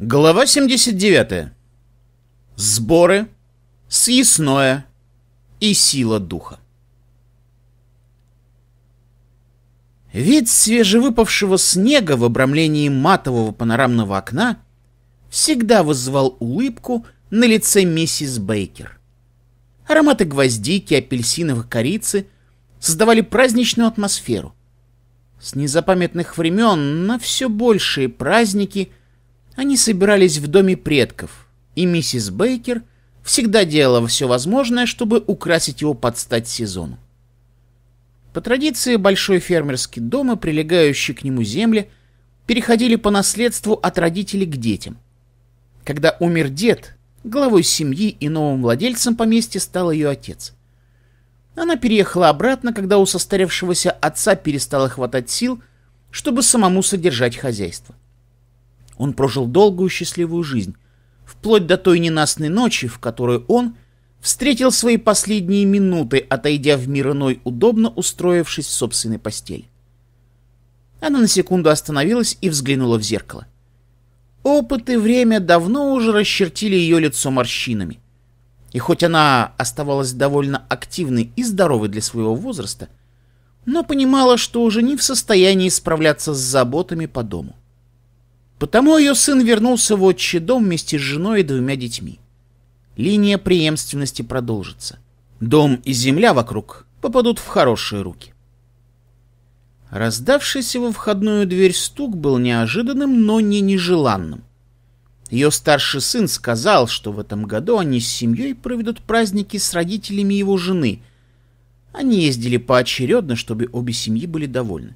Глава 79. Сборы, съестное и сила духа. Вид свежевыпавшего снега в обрамлении матового панорамного окна всегда вызывал улыбку на лице миссис Бейкер. Ароматы гвоздики, апельсиновых корицы создавали праздничную атмосферу. С незапамятных времен на все большие праздники – они собирались в доме предков, и миссис Бейкер всегда делала все возможное, чтобы украсить его под стать сезону. По традиции, большой фермерский дом и прилегающие к нему земли переходили по наследству от родителей к детям. Когда умер дед, главой семьи и новым владельцем поместья стал ее отец. Она переехала обратно, когда у состарившегося отца перестало хватать сил, чтобы самому содержать хозяйство. — он прожил долгую счастливую жизнь, вплоть до той ненастной ночи, в которой он встретил свои последние минуты, отойдя в мир иной, удобно устроившись в собственной постели. Она на секунду остановилась и взглянула в зеркало. Опыт и время давно уже расчертили ее лицо морщинами. И хоть она оставалась довольно активной и здоровой для своего возраста, но понимала, что уже не в состоянии справляться с заботами по дому. Потому ее сын вернулся в отчий дом вместе с женой и двумя детьми. Линия преемственности продолжится. Дом и земля вокруг попадут в хорошие руки. Раздавшийся во входную дверь стук был неожиданным, но не нежеланным. Ее старший сын сказал, что в этом году они с семьей проведут праздники с родителями его жены. Они ездили поочередно, чтобы обе семьи были довольны.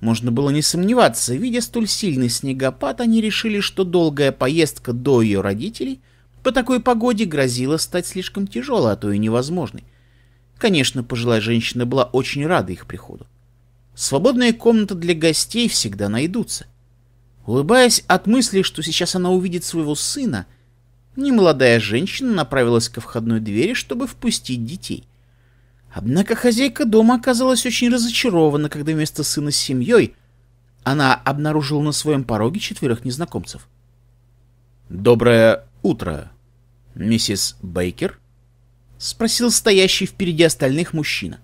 Можно было не сомневаться, видя столь сильный снегопад, они решили, что долгая поездка до ее родителей по такой погоде грозила стать слишком тяжелой, а то и невозможной. Конечно, пожилая женщина была очень рада их приходу. Свободные комнаты для гостей всегда найдутся. Улыбаясь от мысли, что сейчас она увидит своего сына, немолодая женщина направилась ко входной двери, чтобы впустить детей. Однако хозяйка дома оказалась очень разочарована, когда вместо сына с семьей она обнаружила на своем пороге четверых незнакомцев. «Доброе утро, миссис Бейкер?» — спросил стоящий впереди остальных мужчина.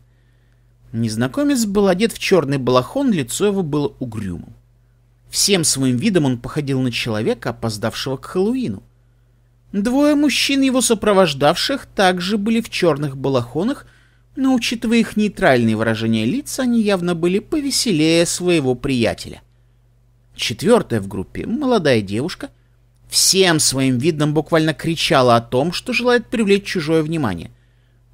Незнакомец был одет в черный балахон, лицо его было угрюмым. Всем своим видом он походил на человека, опоздавшего к Хэллоуину. Двое мужчин, его сопровождавших, также были в черных балахонах но, учитывая их нейтральные выражения лиц, они явно были повеселее своего приятеля. Четвертая в группе, молодая девушка, всем своим видом буквально кричала о том, что желает привлечь чужое внимание,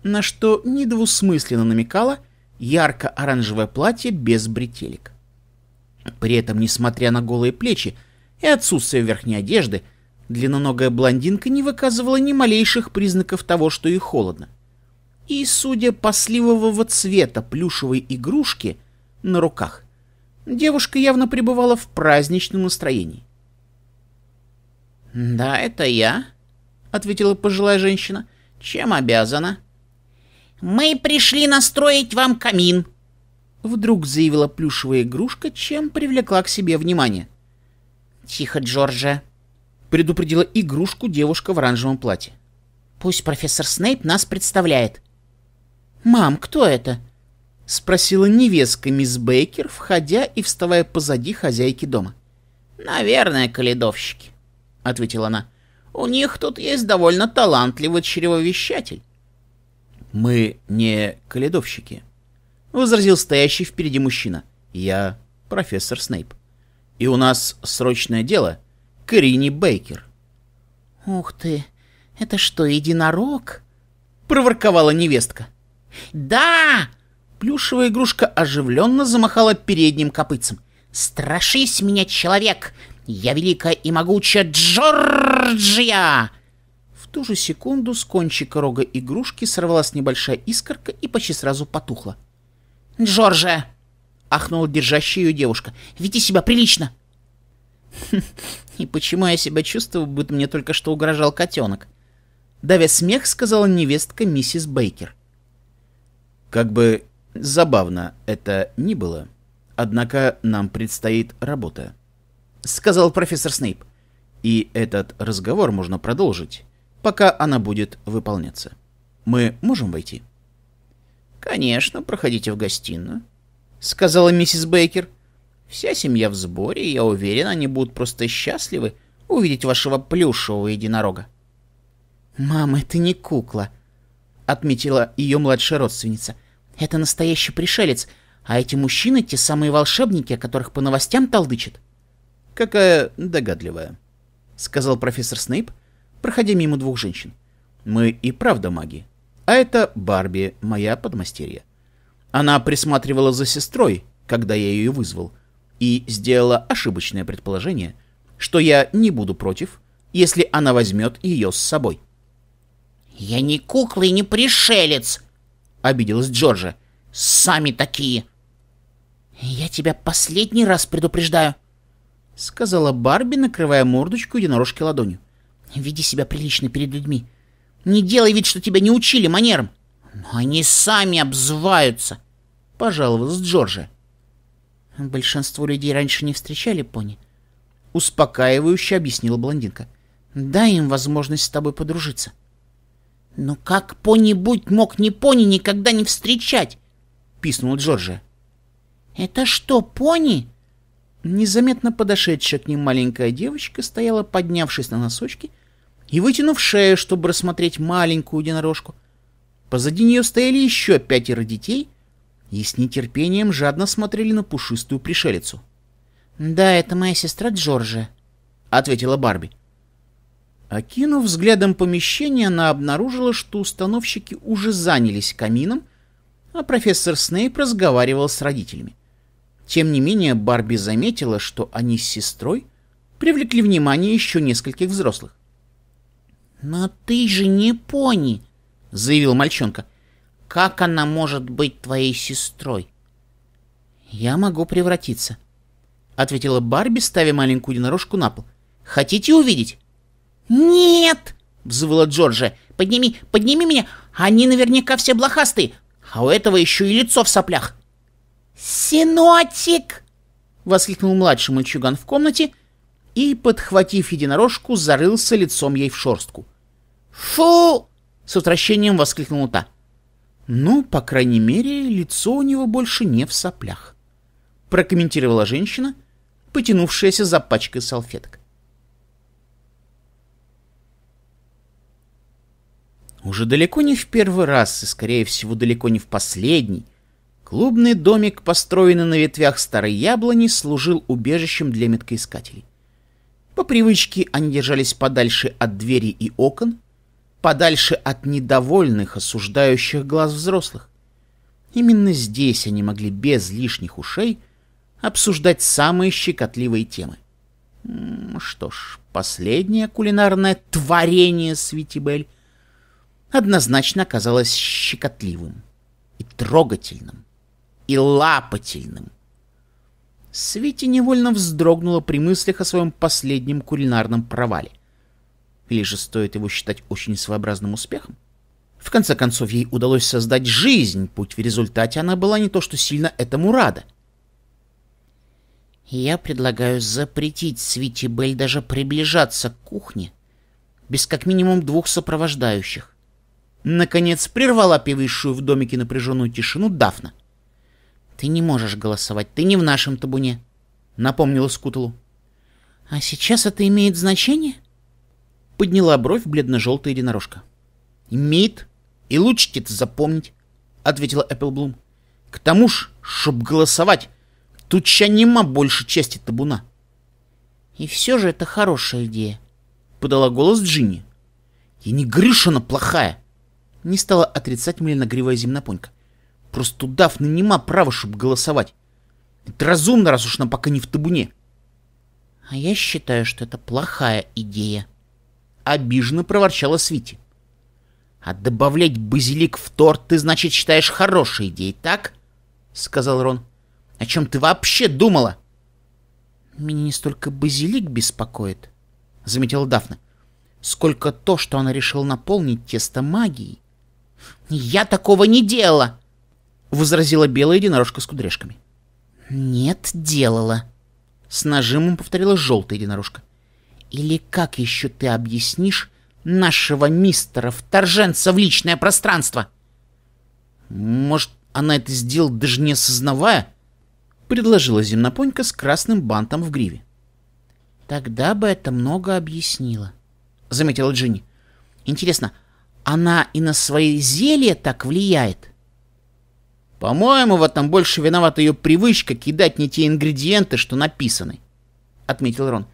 на что недвусмысленно намекала ярко-оранжевое платье без бретелек. При этом, несмотря на голые плечи и отсутствие верхней одежды, длинноногая блондинка не выказывала ни малейших признаков того, что ей холодно. — и, судя по сливового цвета плюшевой игрушки, на руках. Девушка явно пребывала в праздничном настроении. «Да, это я», — ответила пожилая женщина. «Чем обязана?» «Мы пришли настроить вам камин», — вдруг заявила плюшевая игрушка, чем привлекла к себе внимание. «Тихо, Джорджа», — предупредила игрушку девушка в оранжевом платье. «Пусть профессор Снейп нас представляет. «Мам, кто это?» — спросила невестка мисс Бейкер, входя и вставая позади хозяйки дома. «Наверное, каледовщики», — ответила она. «У них тут есть довольно талантливый чревовещатель». «Мы не каледовщики», — возразил стоящий впереди мужчина. «Я профессор Снейп. И у нас срочное дело к Бейкер». «Ух ты! Это что, единорог?» — проворковала невестка. «Да!» Плюшевая игрушка оживленно замахала передним копытцем. «Страшись меня, человек! Я великая и могучая Джорджия!» В ту же секунду с кончика рога игрушки сорвалась небольшая искорка и почти сразу потухла. «Джорджия!» — ахнула держащая ее девушка. «Веди себя прилично!» «И почему я себя чувствую, будто мне только что угрожал котенок?» Давя смех, сказала невестка миссис Бейкер. — как бы забавно это ни было, однако нам предстоит работа. Сказал профессор Снейп. И этот разговор можно продолжить, пока она будет выполняться. Мы можем войти? Конечно, проходите в гостиную, сказала миссис Бейкер. Вся семья в сборе, и я уверен, они будут просто счастливы увидеть вашего плюшевого единорога. «Мама, это не кукла», — отметила ее младшая родственница. Это настоящий пришелец, а эти мужчины — те самые волшебники, о которых по новостям толдычат. — Какая догадливая, — сказал профессор Снейп, проходя мимо двух женщин. — Мы и правда маги. А это Барби, моя подмастерья. Она присматривала за сестрой, когда я ее вызвал, и сделала ошибочное предположение, что я не буду против, если она возьмет ее с собой. — Я не кукла и не пришелец, — обиделась Джорджа. «Сами такие!» «Я тебя последний раз предупреждаю!» — сказала Барби, накрывая мордочку единорожкой ладонью. «Веди себя прилично перед людьми. Не делай вид, что тебя не учили манерам!» «Но они сами обзываются!» — пожаловалась Джорджа. «Большинство людей раньше не встречали пони», — успокаивающе объяснила блондинка. «Дай им возможность с тобой подружиться». «Но как пони-будь мог ни пони никогда не встречать?» — писнул Джорджа. «Это что, пони?» Незаметно подошедшая к ним маленькая девочка стояла, поднявшись на носочки и вытянув шею, чтобы рассмотреть маленькую единорожку. Позади нее стояли еще пятеро детей и с нетерпением жадно смотрели на пушистую пришелицу. «Да, это моя сестра Джорджия», — ответила Барби. Окинув взглядом помещение, она обнаружила, что установщики уже занялись камином, а профессор Снейп разговаривал с родителями. Тем не менее, Барби заметила, что они с сестрой привлекли внимание еще нескольких взрослых. «Но ты же не пони», — заявил мальчонка. «Как она может быть твоей сестрой?» «Я могу превратиться», — ответила Барби, ставя маленькую единорожку на пол. «Хотите увидеть?» «Нет!» — взвыла Джорджи. «Подними, подними меня! Они наверняка все блохастые, а у этого еще и лицо в соплях!» «Синотик!» — воскликнул младший мальчуган в комнате и, подхватив единорожку, зарылся лицом ей в шорстку. «Фу!» — с отвращением воскликнула та. «Ну, по крайней мере, лицо у него больше не в соплях», — прокомментировала женщина, потянувшаяся за пачкой салфеток. Уже далеко не в первый раз, и, скорее всего, далеко не в последний, клубный домик, построенный на ветвях старой яблони, служил убежищем для меткоискателей. По привычке они держались подальше от двери и окон, подальше от недовольных, осуждающих глаз взрослых. Именно здесь они могли без лишних ушей обсуждать самые щекотливые темы. Что ж, последнее кулинарное творение Свитибель — однозначно оказалось щекотливым и трогательным, и лапательным. Свити невольно вздрогнула при мыслях о своем последнем кулинарном провале. Или же стоит его считать очень своеобразным успехом? В конце концов, ей удалось создать жизнь, путь в результате она была не то что сильно этому рада. Я предлагаю запретить Свити Свитибель даже приближаться к кухне без как минимум двух сопровождающих. Наконец прервала певшую в домике напряженную тишину Дафна. «Ты не можешь голосовать, ты не в нашем табуне», — напомнила Скутулу. «А сейчас это имеет значение?» Подняла бровь бледно-желтая единорожка. «Имеет, и лучше тебе это запомнить», — ответила Эпплблум. «К тому ж, чтоб голосовать, тут ща нема больше части табуна». «И все же это хорошая идея», — подала голос Джинни. «Я не говорю, что она плохая не стала отрицать меленогривая земнопонька. Просто Дафна ну нема права, чтобы голосовать. Это разумно, раз уж нам пока не в табуне. А я считаю, что это плохая идея. Обиженно проворчала Свити. А добавлять базилик в торт ты, значит, считаешь хорошей идеей, так? Сказал Рон. О чем ты вообще думала? Меня не столько базилик беспокоит, заметила Дафна, сколько то, что она решила наполнить тесто магией «Я такого не делала!» — возразила белая единорожка с кудряшками. «Нет, делала!» — с нажимом повторила желтая единорожка. «Или как еще ты объяснишь нашего мистера-вторженца в личное пространство?» «Может, она это сделала, даже не осознавая?» — предложила земнопонька с красным бантом в гриве. «Тогда бы это много объяснило», — заметила Джинни. «Интересно, она и на свои зелья так влияет? По-моему, в этом больше виновата ее привычка кидать не те ингредиенты, что написаны, отметил Рон.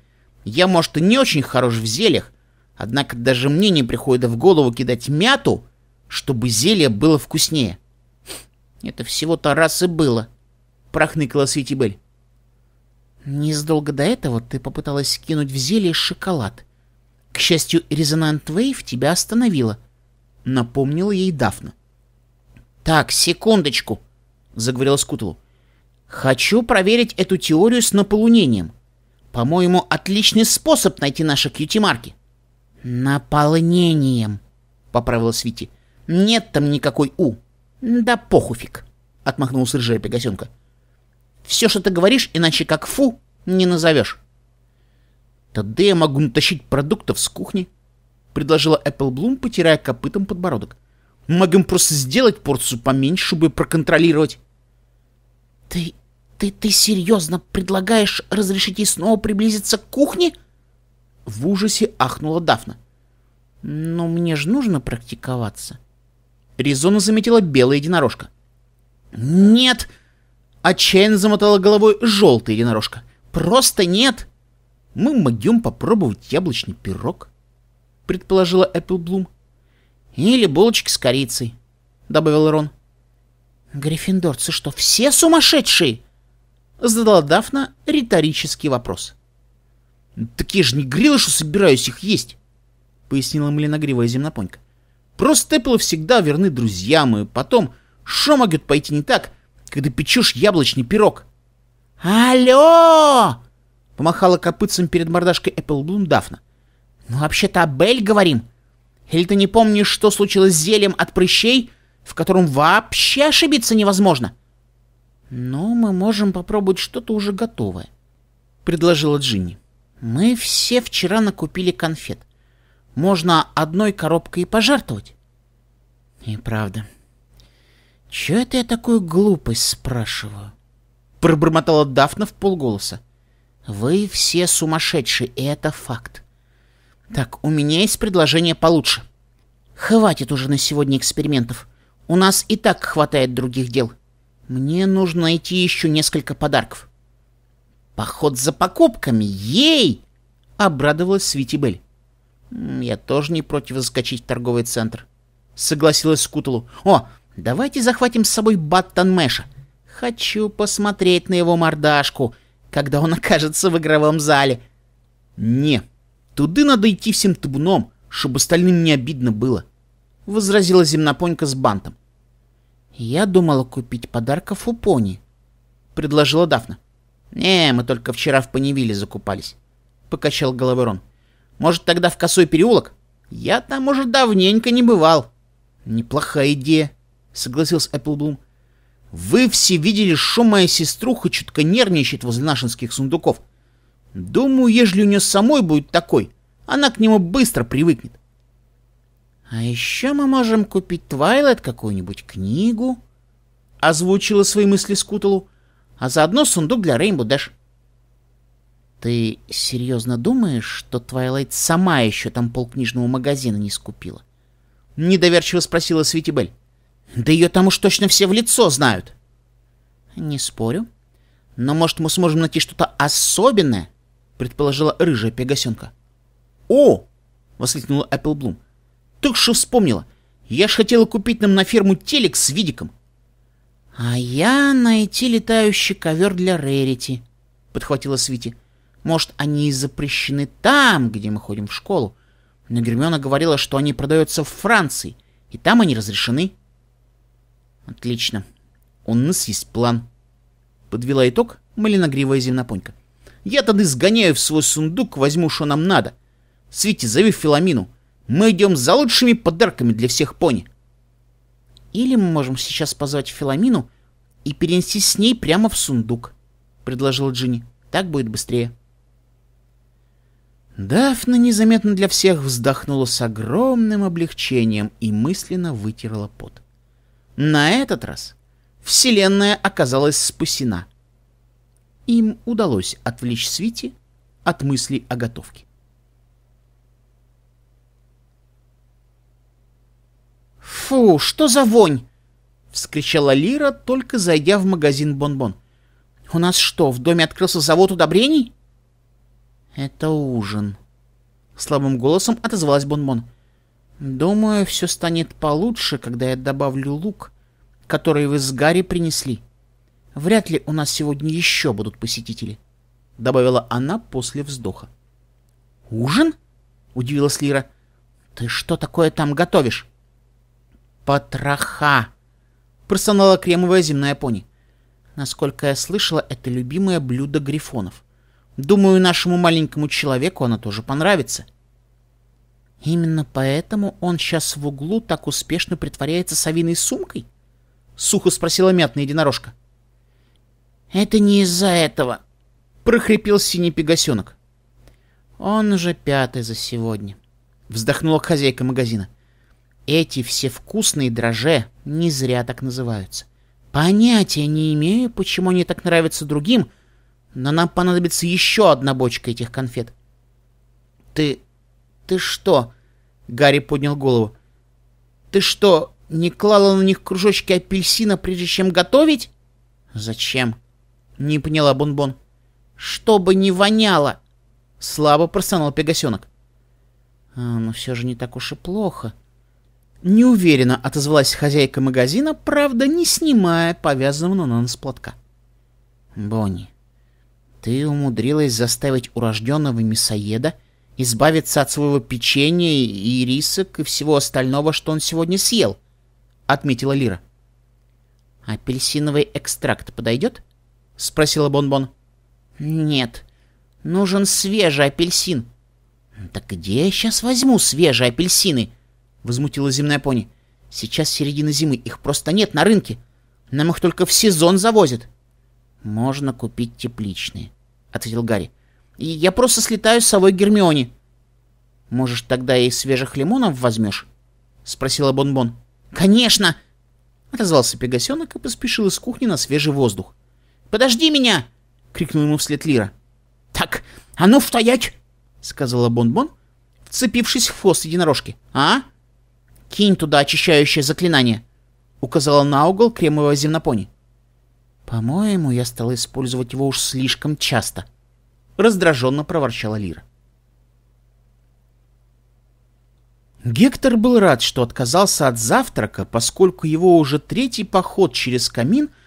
Я, может, и не очень хорош в зельях, однако даже мне не приходит в голову кидать мяту, чтобы зелье было вкуснее. Это всего-то раз и было, прохныкала Светибель. Незадолго до этого ты попыталась кинуть в зелье шоколад. К счастью, резонант Вейв тебя остановила напомнила ей Дафна. «Так, секундочку», — заговорила Скутлу. «Хочу проверить эту теорию с наполнением. По-моему, отличный способ найти наши кьюти-марки». «Наполнением», — поправила Свити. «Нет там никакой «у». «Да похуфик. отмахнулся рыжая пегасенка. «Все, что ты говоришь, иначе как «фу», не назовешь». Тогда я могу натащить продуктов с кухни, — предложила Эпплблум, потирая копытом подбородок. Мы им просто сделать порцию поменьше, чтобы проконтролировать». «Ты... ты... ты серьезно предлагаешь разрешить ей снова приблизиться к кухне?» В ужасе ахнула Дафна. «Но мне же нужно практиковаться». Резонно заметила белая единорожка. «Нет!» Отчаянно замотала головой желтая единорожка. «Просто нет!» Мы могем попробовать яблочный пирог предположила Эпплблум. «Или булочки с корицей», — добавил Рон. «Гриффиндорцы что, все сумасшедшие?» — задала Дафна риторический вопрос. Такие же не грила, что собираюсь их есть», — пояснила мленогривая земнопонька. «Просто Эпплы всегда верны друзьям, и потом, что могут пойти не так, когда печешь яблочный пирог?» «Алло!» — помахала копытцем перед мордашкой Эпплблум Дафна. Но «Ну, вообще-то Абель говорим. Или ты не помнишь, что случилось с зельем от прыщей, в котором вообще ошибиться невозможно? Но «Ну, мы можем попробовать что-то уже готовое, предложила Джинни. Мы все вчера накупили конфет. Можно одной коробкой пожертвовать. И правда. Чё это я такую глупость спрашиваю? Пробормотала Дафна в полголоса. Вы все сумасшедшие, и это факт. Так, у меня есть предложение получше. Хватит уже на сегодня экспериментов. У нас и так хватает других дел. Мне нужно найти еще несколько подарков. Поход за покупками, ей! Обрадовалась Свитибель. Я тоже не против заскочить в торговый центр. Согласилась Скутулу. О, давайте захватим с собой Баттон Мэша. Хочу посмотреть на его мордашку, когда он окажется в игровом зале. Не, Туды надо идти всем табуном, чтобы остальным не обидно было, — возразила земнопонька с бантом. Я думала купить подарков у пони, — предложила Дафна. Не, мы только вчера в Паневиле закупались, — покачал головой Рон. Может, тогда в Косой переулок? Я там уже давненько не бывал. Неплохая идея, — согласился Эпплблум. Вы все видели, что моя сеструха чутко нервничает возле нашинских сундуков. — Думаю, ежели у нее самой будет такой, она к нему быстро привыкнет. А еще мы можем купить Твайлайт какую-нибудь книгу, озвучила свои мысли Скуталу, а заодно сундук для Рейнбу. Дэш. Ты серьезно думаешь, что Твайлайт сама еще там полкнижного магазина не скупила? Недоверчиво спросила Свитибель. Да ее там уж точно все в лицо знают. Не спорю. Но может мы сможем найти что-то особенное, предположила рыжая пегасенка. «О!» — воскликнула Эпплблум. Так что вспомнила. Я ж хотела купить нам на ферму телек с видиком». «А я найти летающий ковер для Рерити», — подхватила Свити. «Может, они запрещены там, где мы ходим в школу? Но Гермиона говорила, что они продаются в Франции, и там они разрешены». «Отлично. У нас есть план», — подвела итог Малиногривая земнопонька. Я тады сгоняю в свой сундук, возьму, что нам надо. Свити, зови Филомину. Мы идем за лучшими подарками для всех пони. Или мы можем сейчас позвать Филомину и перенести с ней прямо в сундук, предложил Джинни. Так будет быстрее. Дафна незаметно для всех вздохнула с огромным облегчением и мысленно вытерла пот. На этот раз вселенная оказалась спасена — им удалось отвлечь Свити от мысли о готовке. «Фу, что за вонь!» — вскричала Лира, только зайдя в магазин Бонбон. -бон. «У нас что, в доме открылся завод удобрений?» «Это ужин», — слабым голосом отозвалась Бонбон. -бон. «Думаю, все станет получше, когда я добавлю лук, который вы с Гарри принесли». Вряд ли у нас сегодня еще будут посетители», — добавила она после вздоха. «Ужин?» — удивилась Лира. «Ты что такое там готовишь?» «Потроха!» — простонала кремовая земная пони. Насколько я слышала, это любимое блюдо грифонов. Думаю, нашему маленькому человеку оно тоже понравится. Именно поэтому он сейчас в углу так успешно притворяется совиной сумкой? Сухо спросила мятная единорожка. Это не из-за этого, прохрипел синий пегасенок. Он уже пятый за сегодня, вздохнула хозяйка магазина. Эти все вкусные дроже не зря так называются. Понятия не имею, почему они так нравятся другим, но нам понадобится еще одна бочка этих конфет. Ты... ты что? Гарри поднял голову. Ты что, не клала на них кружочки апельсина, прежде чем готовить? Зачем? Не поняла бон -бон. Чтобы не воняло. Слабо простонал Пегасенок. А, ну все же не так уж и плохо. Неуверенно отозвалась хозяйка магазина, правда, не снимая повязанного на нос платка. Бонни, ты умудрилась заставить урожденного мясоеда избавиться от своего печенья и рисок и всего остального, что он сегодня съел, — отметила Лира. — Апельсиновый экстракт подойдет? спросила Бонбон. Нет. Нужен свежий апельсин. Так где я сейчас возьму свежие апельсины? возмутила земная пони. Сейчас середина зимы, их просто нет на рынке. Нам их только в сезон завозят. Можно купить тепличные, ответил Гарри. И я просто слетаю с собой Гермионе. Может, тогда и свежих лимонов возьмешь? спросила Бонбон. Конечно! отозвался Пегасенок и поспешил из кухни на свежий воздух. «Подожди меня!» — крикнул ему вслед Лира. «Так, а ну стоять!» — сказала Бон-Бон, вцепившись в хвост единорожки. «А? Кинь туда очищающее заклинание!» — указала на угол кремового земнопони. «По-моему, я стала использовать его уж слишком часто», — раздраженно проворчала Лира. Гектор был рад, что отказался от завтрака, поскольку его уже третий поход через камин —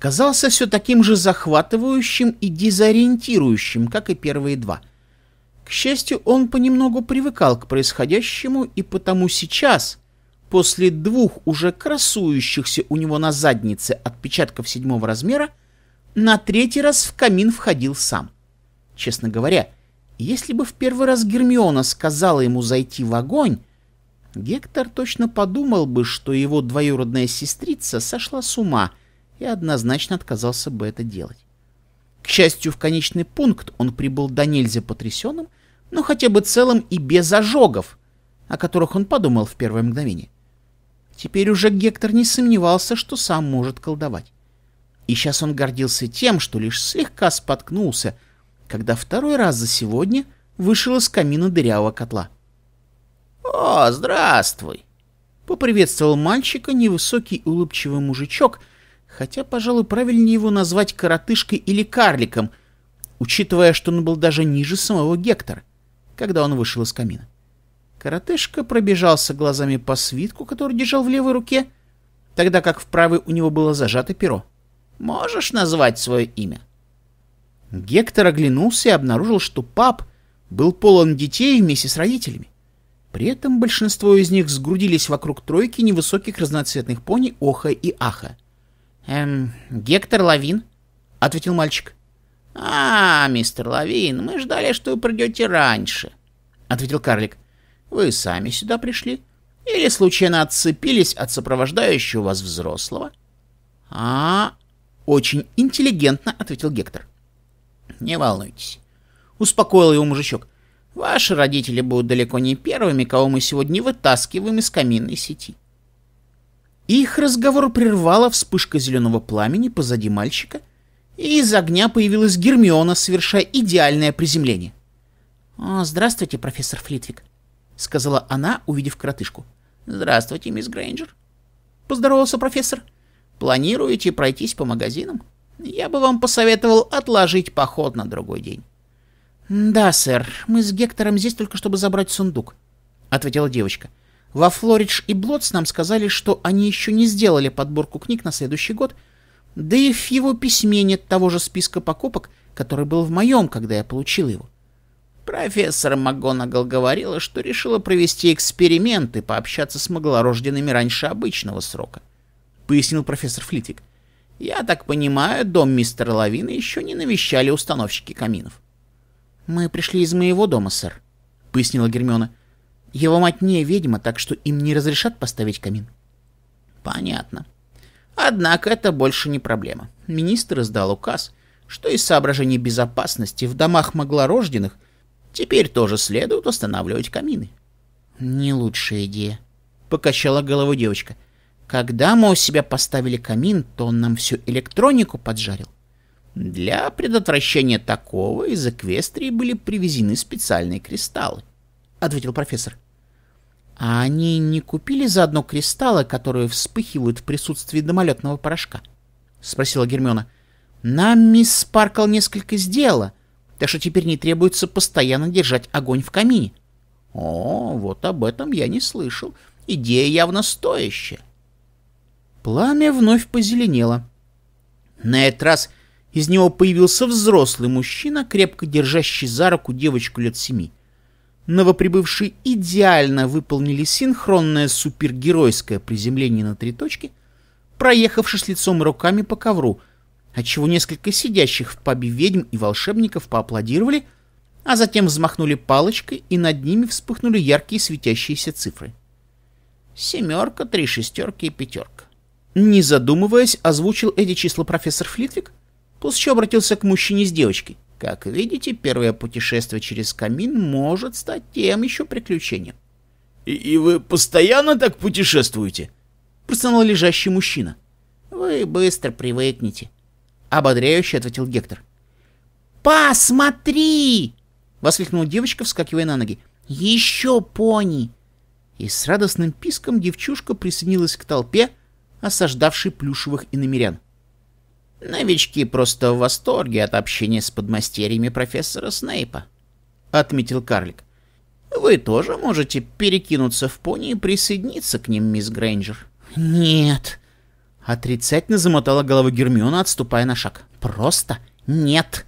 казался все таким же захватывающим и дезориентирующим, как и первые два. К счастью, он понемногу привыкал к происходящему, и потому сейчас, после двух уже красующихся у него на заднице отпечатков седьмого размера, на третий раз в камин входил сам. Честно говоря, если бы в первый раз Гермиона сказала ему зайти в огонь, Гектор точно подумал бы, что его двоюродная сестрица сошла с ума — и однозначно отказался бы это делать. К счастью, в конечный пункт он прибыл до нельзя потрясенным, но хотя бы целым и без ожогов, о которых он подумал в первое мгновение. Теперь уже Гектор не сомневался, что сам может колдовать. И сейчас он гордился тем, что лишь слегка споткнулся, когда второй раз за сегодня вышел из камина дырявого котла. «О, здравствуй!» — поприветствовал мальчика невысокий улыбчивый мужичок — Хотя, пожалуй, правильнее его назвать коротышкой или карликом, учитывая, что он был даже ниже самого Гектора, когда он вышел из камина. Коротышка пробежался глазами по свитку, который держал в левой руке, тогда как в правой у него было зажато перо. «Можешь назвать свое имя?» Гектор оглянулся и обнаружил, что пап был полон детей вместе с родителями. При этом большинство из них сгрудились вокруг тройки невысоких разноцветных пони Оха и Аха — «Эм, Гектор Лавин», — ответил мальчик. «А, мистер Лавин, мы ждали, что вы придете раньше», — ответил карлик. «Вы сами сюда пришли? Или случайно отцепились от сопровождающего вас взрослого?» «А, очень интеллигентно», — ответил Гектор. «Не волнуйтесь», — успокоил его мужичок. «Ваши родители будут далеко не первыми, кого мы сегодня вытаскиваем из каминной сети». Их разговор прервала вспышка зеленого пламени позади мальчика, и из огня появилась Гермиона, совершая идеальное приземление. «О, «А, здравствуйте, профессор Флитвик», — сказала она, увидев коротышку. «Здравствуйте, мисс Грейнджер», — поздоровался профессор. «Планируете пройтись по магазинам? Я бы вам посоветовал отложить поход на другой день». «Да, сэр, мы с Гектором здесь только чтобы забрать сундук», — ответила девочка. Во Флоридж и Блотс нам сказали, что они еще не сделали подборку книг на следующий год, да и в его письме нет того же списка покупок, который был в моем, когда я получил его. Профессор МакГонагал говорила, что решила провести эксперимент и пообщаться с маглорожденными раньше обычного срока, — пояснил профессор Флитик. — Я так понимаю, дом мистера Лавины еще не навещали установщики каминов. — Мы пришли из моего дома, сэр, — пояснила Гермиона. — его мать не ведьма, так что им не разрешат поставить камин. Понятно. Однако это больше не проблема. Министр издал указ, что из соображений безопасности в домах маглорожденных теперь тоже следует устанавливать камины. Не лучшая идея, покачала головой девочка. Когда мы у себя поставили камин, то он нам всю электронику поджарил. Для предотвращения такого из Эквестрии были привезены специальные кристаллы, — ответил профессор. А они не купили заодно кристаллы, которые вспыхивают в присутствии домолетного порошка? — спросила Гермиона. — Нам мисс Спаркл несколько сделала, так что теперь не требуется постоянно держать огонь в камине. — О, вот об этом я не слышал. Идея явно стоящая. Пламя вновь позеленело. На этот раз из него появился взрослый мужчина, крепко держащий за руку девочку лет семи новоприбывшие идеально выполнили синхронное супергеройское приземление на три точки, проехавшись лицом и руками по ковру, отчего несколько сидящих в пабе ведьм и волшебников поаплодировали, а затем взмахнули палочкой, и над ними вспыхнули яркие светящиеся цифры. Семерка, три шестерки и пятерка. Не задумываясь, озвучил эти числа профессор Флитвик, после чего обратился к мужчине с девочкой. Как видите, первое путешествие через камин может стать тем еще приключением. И, и вы постоянно так путешествуете? Простонал лежащий мужчина. Вы быстро привыкнете. Ободряюще ответил Гектор. «Посмотри!» — воскликнула девочка, вскакивая на ноги. «Еще пони!» И с радостным писком девчушка присоединилась к толпе, осаждавшей плюшевых иномерян. Новички просто в восторге от общения с подмастерьями профессора Снейпа, отметил карлик. Вы тоже можете перекинуться в пони и присоединиться к ним, мисс Грейнджер. Нет. Отрицательно замотала голову Гермиона, отступая на шаг. Просто нет.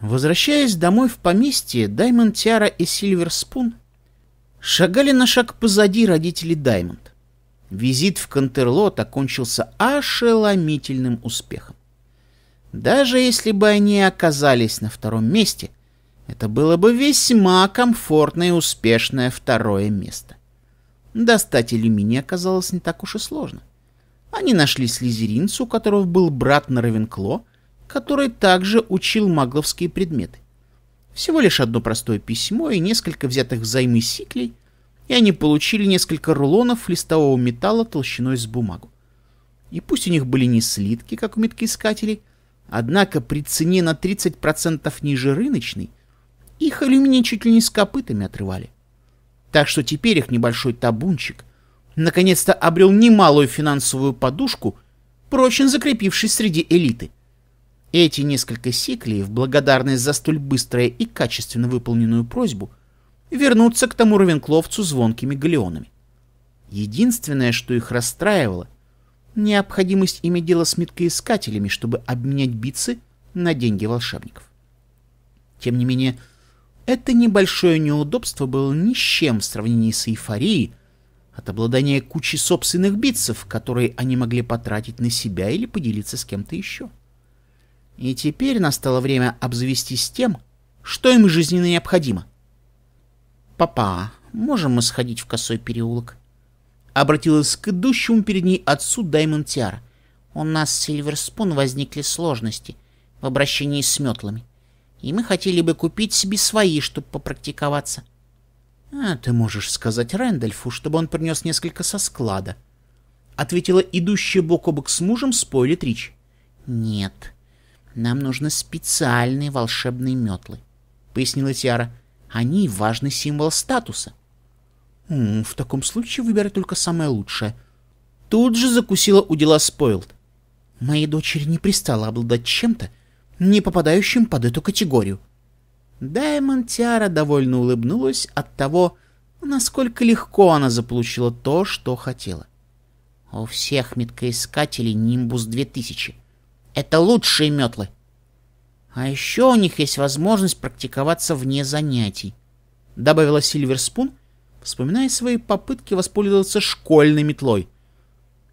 Возвращаясь домой в поместье, Даймонд Тиара и Сильвер Спун шагали на шаг позади родителей Даймонд. Визит в Кантерлот окончился ошеломительным успехом. Даже если бы они оказались на втором месте, это было бы весьма комфортное и успешное второе место. Достать Иллюмини оказалось не так уж и сложно. Они нашли слизеринца, у которого был брат на Равенкло, который также учил магловские предметы. Всего лишь одно простое письмо и несколько взятых взаймы сиклей и они получили несколько рулонов листового металла толщиной с бумагу. И пусть у них были не слитки, как у меткоискателей, однако при цене на 30% ниже рыночной их алюминий чуть ли не с копытами отрывали. Так что теперь их небольшой табунчик наконец-то обрел немалую финансовую подушку, прочно закрепившись среди элиты. Эти несколько сиклей, в благодарность за столь быструю и качественно выполненную просьбу – вернуться к тому ровенкловцу звонкими галеонами. Единственное, что их расстраивало, необходимость иметь дело с меткоискателями, чтобы обменять бицы на деньги волшебников. Тем не менее, это небольшое неудобство было ни с чем в сравнении с эйфорией от обладания кучей собственных битцев, которые они могли потратить на себя или поделиться с кем-то еще. И теперь настало время обзавестись тем, что им жизненно необходимо — «Папа, можем мы сходить в косой переулок?» Обратилась к идущему перед ней отцу Даймон Тиара. «У нас с Сильверспун возникли сложности в обращении с метлами, и мы хотели бы купить себе свои, чтобы попрактиковаться». «А ты можешь сказать Рэндольфу, чтобы он принес несколько со склада», — ответила идущая бок о бок с мужем Спойли Трич. «Нет, нам нужны специальные волшебные метлы», — пояснила Тиара. Они важный символ статуса. в таком случае выбирай только самое лучшее. Тут же закусила у дела Спойлд. Моей дочери не пристало обладать чем-то, не попадающим под эту категорию. Даймон Тиара довольно улыбнулась от того, насколько легко она заполучила то, что хотела. У всех меткоискателей Нимбус 2000. Это лучшие метлы. А еще у них есть возможность практиковаться вне занятий, добавила Сильверспун, вспоминая свои попытки воспользоваться школьной метлой.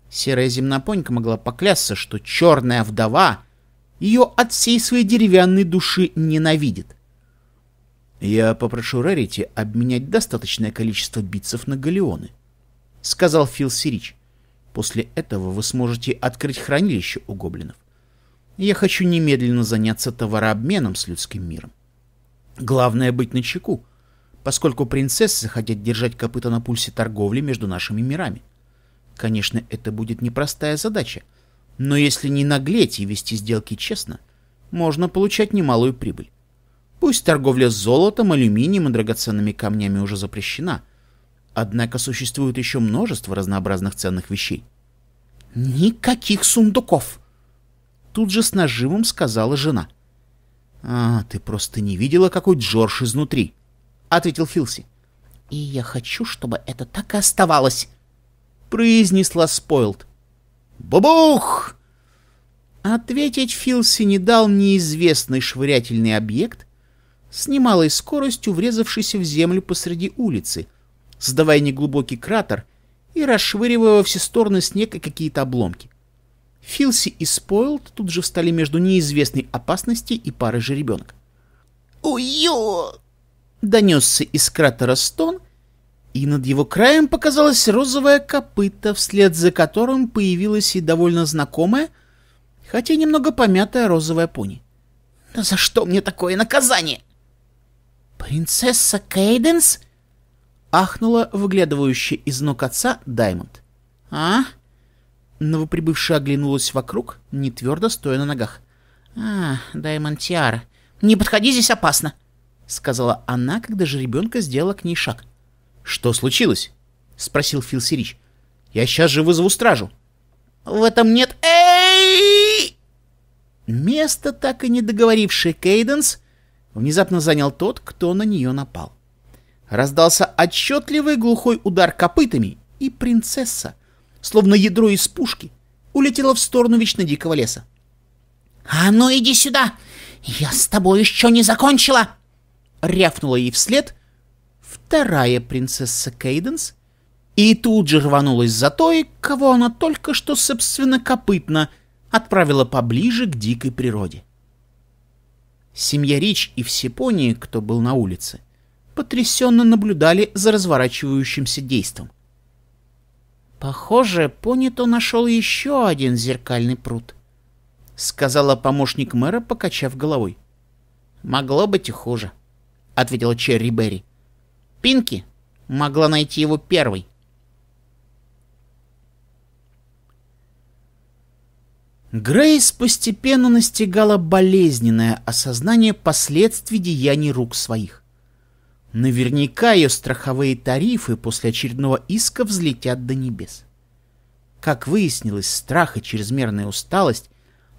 Серая земнопонька могла поклясться, что черная вдова ее от всей своей деревянной души ненавидит. «Я попрошу Рарити обменять достаточное количество битцев на галеоны», — сказал Фил Сирич. «После этого вы сможете открыть хранилище у гоблинов» я хочу немедленно заняться товарообменом с людским миром. Главное быть начеку, поскольку принцессы хотят держать копыта на пульсе торговли между нашими мирами. Конечно, это будет непростая задача, но если не наглеть и вести сделки честно, можно получать немалую прибыль. Пусть торговля с золотом, алюминием и драгоценными камнями уже запрещена, однако существует еще множество разнообразных ценных вещей. «Никаких сундуков!» Тут же с нажимом сказала жена. «А, ты просто не видела, какой Джордж изнутри», — ответил Филси. «И я хочу, чтобы это так и оставалось», — произнесла Спойлд. «Бабух!» Ответить Филси не дал неизвестный швырятельный объект с немалой скоростью врезавшийся в землю посреди улицы, сдавая неглубокий кратер и расшвыривая во все стороны снег и какие-то обломки. Филси и Спойлд тут же встали между неизвестной опасности и парой жеребенок. Уйо! донесся из кратера стон, и над его краем показалось розовое копыто, вслед за которым появилась и довольно знакомая, хотя немного помятая розовая пони. «Да за что мне такое наказание?» «Принцесса Кейденс?» — ахнула выглядывающая из ног отца Даймонд. «А?» Новоприбывшая оглянулась вокруг, не твердо стоя на ногах. «А, Даймон Тиара, не подходи, здесь опасно!» — сказала она, когда же ребенка сделала к ней шаг. «Что случилось?» — спросил Фил Сирич. «Я сейчас же вызову стражу». «В этом нет... Эй!» Место, так и не договоривший Кейденс, внезапно занял тот, кто на нее напал. Раздался отчетливый глухой удар копытами, и принцесса, словно ядро из пушки, улетела в сторону вечно дикого леса. «А ну иди сюда! Я с тобой еще не закончила!» Рявкнула ей вслед вторая принцесса Кейденс и тут же рванулась за той, кого она только что собственно копытно отправила поближе к дикой природе. Семья Рич и в Сипонии, кто был на улице, потрясенно наблюдали за разворачивающимся действом — «Похоже, понято, нашел еще один зеркальный пруд», — сказала помощник мэра, покачав головой. «Могло быть и хуже», — ответила Черри Берри. «Пинки могла найти его первой». Грейс постепенно настигала болезненное осознание последствий деяний рук своих. Наверняка ее страховые тарифы после очередного иска взлетят до небес. Как выяснилось, страх и чрезмерная усталость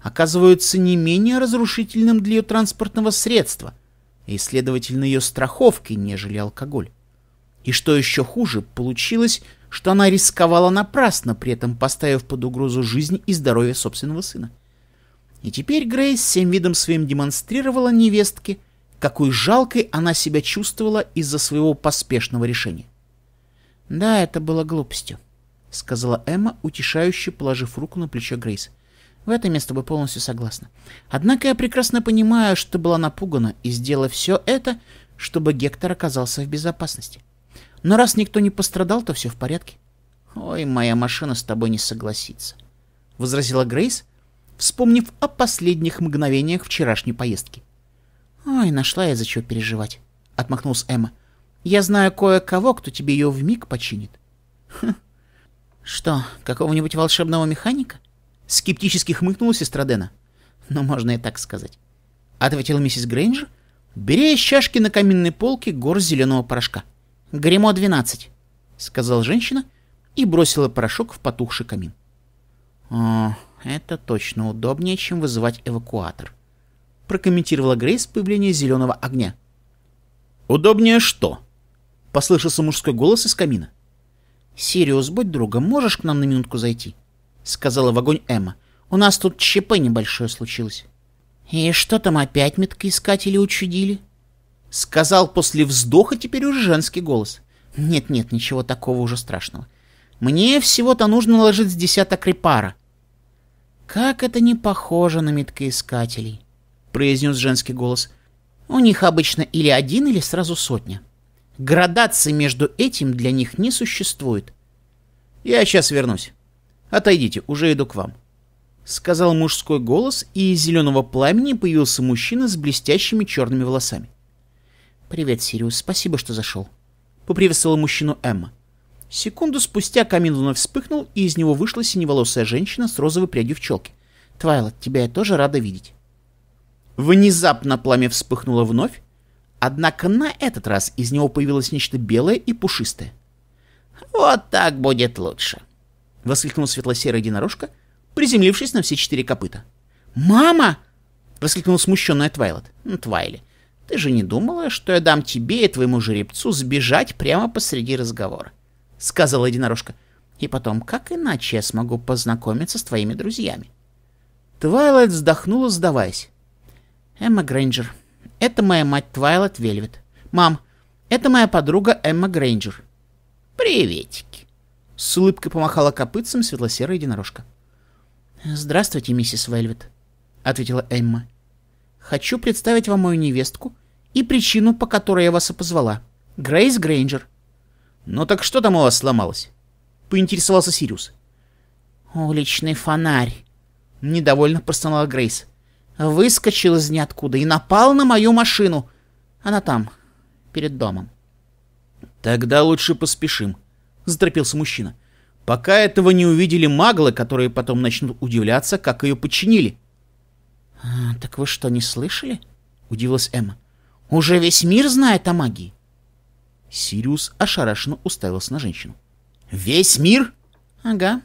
оказываются не менее разрушительным для ее транспортного средства и, следовательно, ее страховки, нежели алкоголь. И что еще хуже, получилось, что она рисковала напрасно, при этом поставив под угрозу жизнь и здоровье собственного сына. И теперь Грейс всем видом своим демонстрировала невестке – какой жалкой она себя чувствовала из-за своего поспешного решения. «Да, это было глупостью», — сказала Эмма, утешающе положив руку на плечо Грейс. «В это место с полностью согласна. Однако я прекрасно понимаю, что была напугана и сделала все это, чтобы Гектор оказался в безопасности. Но раз никто не пострадал, то все в порядке». «Ой, моя машина с тобой не согласится», — возразила Грейс, вспомнив о последних мгновениях вчерашней поездки. — «Ой, нашла я за чего переживать», — отмахнулась Эмма. «Я знаю кое-кого, кто тебе ее вмиг починит». «Хм. Что, какого-нибудь волшебного механика?» Скептически хмыкнула сестра Дэна. «Ну, можно и так сказать». Ответила миссис Грейнджер, бери из чашки на каминной полке гор зеленого порошка. «Гремо 12», — сказала женщина и бросила порошок в потухший камин. «О, это точно удобнее, чем вызывать эвакуатор», прокомментировала Грейс появление зеленого огня. «Удобнее что?» — послышался мужской голос из камина. «Сириус, будь другом, можешь к нам на минутку зайти?» — сказала в огонь Эмма. «У нас тут ЧП небольшое случилось». «И что там опять меткоискатели учудили?» Сказал после вздоха теперь уже женский голос. «Нет-нет, ничего такого уже страшного. Мне всего-то нужно наложить с десяток репара». «Как это не похоже на меткоискателей!» произнес женский голос. «У них обычно или один, или сразу сотня. Градации между этим для них не существует». «Я сейчас вернусь. Отойдите, уже иду к вам», — сказал мужской голос, и из зеленого пламени появился мужчина с блестящими черными волосами. «Привет, Сириус, спасибо, что зашел», — поприветствовала мужчину Эмма. Секунду спустя камин вновь вспыхнул, и из него вышла синеволосая женщина с розовой прядью в челке. «Твайлот, тебя я тоже рада видеть». Внезапно пламя вспыхнуло вновь, однако на этот раз из него появилось нечто белое и пушистое. «Вот так будет лучше!» — воскликнул светло серый единорожка, приземлившись на все четыре копыта. «Мама!» — воскликнул смущенная Твайлот. «Твайли, ты же не думала, что я дам тебе и твоему жеребцу сбежать прямо посреди разговора?» — сказала единорожка. «И потом, как иначе я смогу познакомиться с твоими друзьями?» Твайлайт вздохнула, сдаваясь. Эмма Грейнджер. Это моя мать Твайлот Вельвет. Мам, это моя подруга Эмма Грейнджер. Приветики. С улыбкой помахала копытцем светло-серая единорожка. Здравствуйте, миссис Вельвет, ответила Эмма. Хочу представить вам мою невестку и причину, по которой я вас и позвала. Грейс Грейнджер. Ну так что там у вас сломалось? Поинтересовался Сириус. Уличный фонарь. Недовольно простонала Грейс выскочил из ниоткуда и напал на мою машину. Она там, перед домом. «Тогда лучше поспешим», — заторопился мужчина. «Пока этого не увидели маглы, которые потом начнут удивляться, как ее починили. А, «Так вы что, не слышали?» — удивилась Эмма. «Уже весь мир знает о магии». Сириус ошарашенно уставился на женщину. «Весь мир?» «Ага.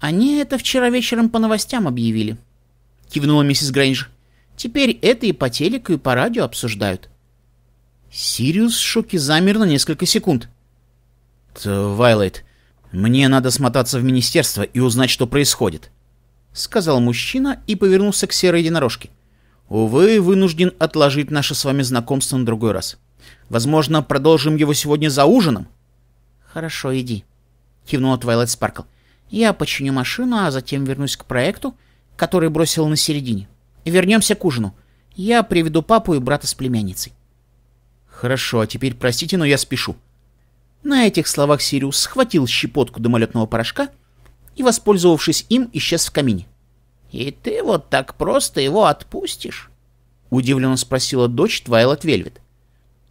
Они это вчера вечером по новостям объявили», — кивнула миссис Грейнджер. «Теперь это и по телеку, и по радио обсуждают». Сириус в шоке замер на несколько секунд. «Твайлайт, мне надо смотаться в министерство и узнать, что происходит», — сказал мужчина и повернулся к серой единорожке. «Увы, вынужден отложить наше с вами знакомство на другой раз. Возможно, продолжим его сегодня за ужином?» «Хорошо, иди», — кивнула Твайлайт Спаркл. «Я починю машину, а затем вернусь к проекту, который бросил на середине. Вернемся к ужину. Я приведу папу и брата с племянницей. Хорошо, а теперь простите, но я спешу. На этих словах Сириус схватил щепотку дымолетного порошка и, воспользовавшись им, исчез в камине. «И ты вот так просто его отпустишь?» — удивленно спросила дочь Твайлот Вельвет.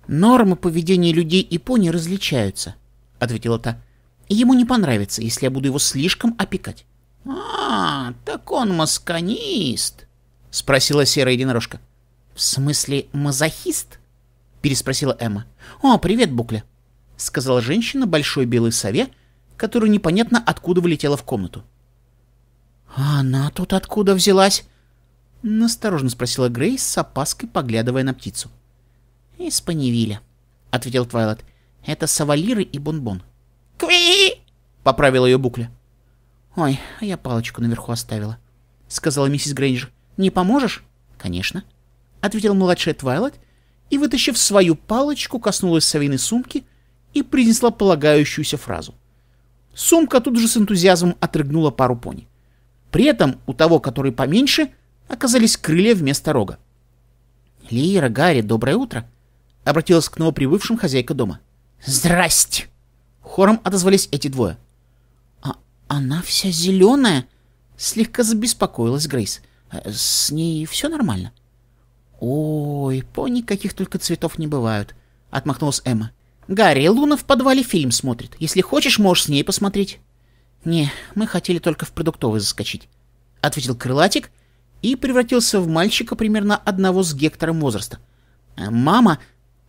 «Нормы поведения людей и пони различаются», — ответила та. «Ему не понравится, если я буду его слишком опекать». «А, так он масканист!» — спросила серая единорожка. «В смысле мазохист?» — переспросила Эмма. «О, привет, Букля!» — сказала женщина большой белой сове, которая непонятно откуда вылетела в комнату. «А она тут откуда взялась?» — насторожно спросила Грейс с опаской, поглядывая на птицу. «Из Паневиля», — ответил Твайлот. «Это савалиры и бонбон». «Кви!» — поправила ее Букля. «Ой, а я палочку наверху оставила», — сказала миссис Грейнджер. «Не поможешь?» «Конечно», — ответила младшая Твайлайт и, вытащив свою палочку, коснулась совиной сумки и принесла полагающуюся фразу. Сумка тут же с энтузиазмом отрыгнула пару пони. При этом у того, который поменьше, оказались крылья вместо рога. «Лира, Гарри, доброе утро!» — обратилась к новоприбывшим хозяйка дома. «Здрасте!» Хором отозвались эти двое — «Она вся зеленая?» — слегка забеспокоилась Грейс. Э, «С ней все нормально?» «Ой, пони каких только цветов не бывают», — отмахнулась Эмма. «Гарри, Луна в подвале фильм смотрит. Если хочешь, можешь с ней посмотреть». «Не, мы хотели только в продуктовый заскочить», — ответил крылатик и превратился в мальчика примерно одного с Гектором возраста. Э, «Мама...»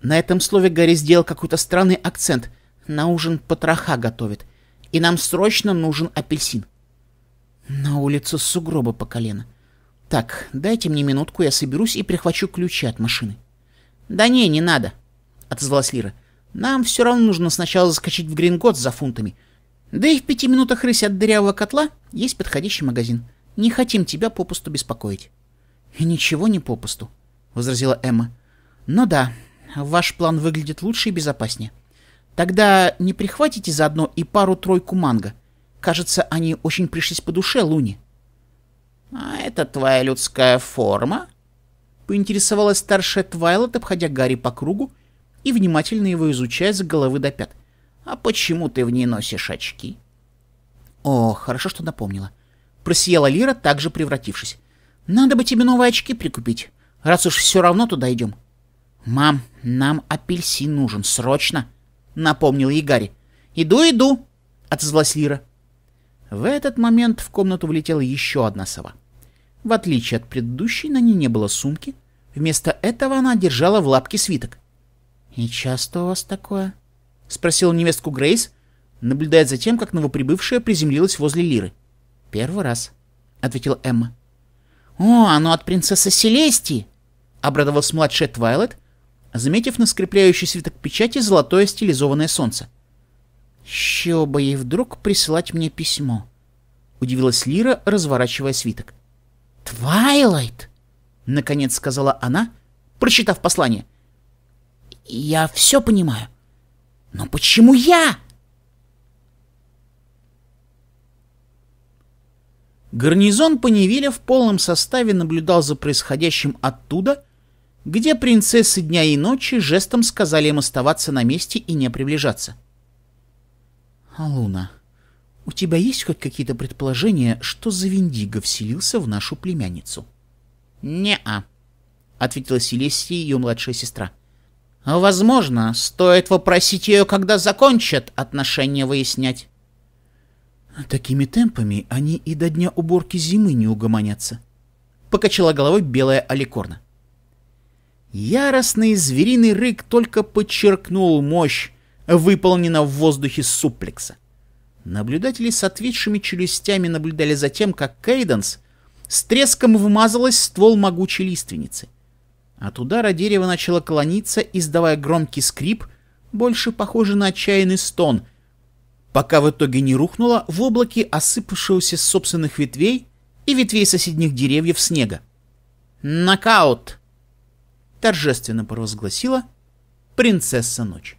На этом слове Гарри сделал какой-то странный акцент. «На ужин потроха готовит» и нам срочно нужен апельсин. На улице сугроба по колено. Так, дайте мне минутку, я соберусь и прихвачу ключи от машины. Да не, не надо, отозвалась Лира. Нам все равно нужно сначала заскочить в Гринготс за фунтами. Да и в пяти минутах рыси от дырявого котла есть подходящий магазин. Не хотим тебя попусту беспокоить. И ничего не попусту, возразила Эмма. Но ну да, ваш план выглядит лучше и безопаснее. — Тогда не прихватите заодно и пару-тройку манго. Кажется, они очень пришлись по душе Луни. — А это твоя людская форма? — поинтересовалась старшая Твайлот, обходя Гарри по кругу и внимательно его изучая с головы до пят. — А почему ты в ней носишь очки? — О, хорошо, что напомнила. Просияла Лира, также превратившись. — Надо бы тебе новые очки прикупить, раз уж все равно туда идем. — Мам, нам апельсин нужен, срочно! —— напомнил ей «Иду, иду!» — отозвалась Лира. В этот момент в комнату влетела еще одна сова. В отличие от предыдущей, на ней не было сумки. Вместо этого она держала в лапке свиток. «И часто у вас такое?» — спросила невестку Грейс, наблюдая за тем, как новоприбывшая приземлилась возле Лиры. «Первый раз», — ответила Эмма. «О, оно от принцессы Селестии!» — обрадовалась младшая Твайлет, заметив на скрепляющий свиток печати золотое стилизованное солнце. «Еще бы ей вдруг присылать мне письмо», — удивилась Лира, разворачивая свиток. «Твайлайт!» — наконец сказала она, прочитав послание. «Я все понимаю. Но почему я?» Гарнизон Поневиля в полном составе наблюдал за происходящим оттуда, где принцессы дня и ночи жестом сказали им оставаться на месте и не приближаться. «Алуна, у тебя есть хоть какие-то предположения, что за Виндиго вселился в нашу племянницу?» «Не-а», — ответила Селестия, ее младшая сестра. «Возможно, стоит вопросить ее, когда закончат отношения выяснять». «Такими темпами они и до дня уборки зимы не угомонятся», — покачала головой белая аликорна. Яростный звериный рык только подчеркнул мощь, выполнена в воздухе суплекса. Наблюдатели с ответшими челюстями наблюдали за тем, как Кейденс с треском вмазалась ствол могучей лиственницы. От удара дерево начало клониться, издавая громкий скрип, больше похожий на отчаянный стон, пока в итоге не рухнуло в облаке осыпавшегося собственных ветвей и ветвей соседних деревьев снега. «Нокаут!» торжественно провозгласила принцесса ночь.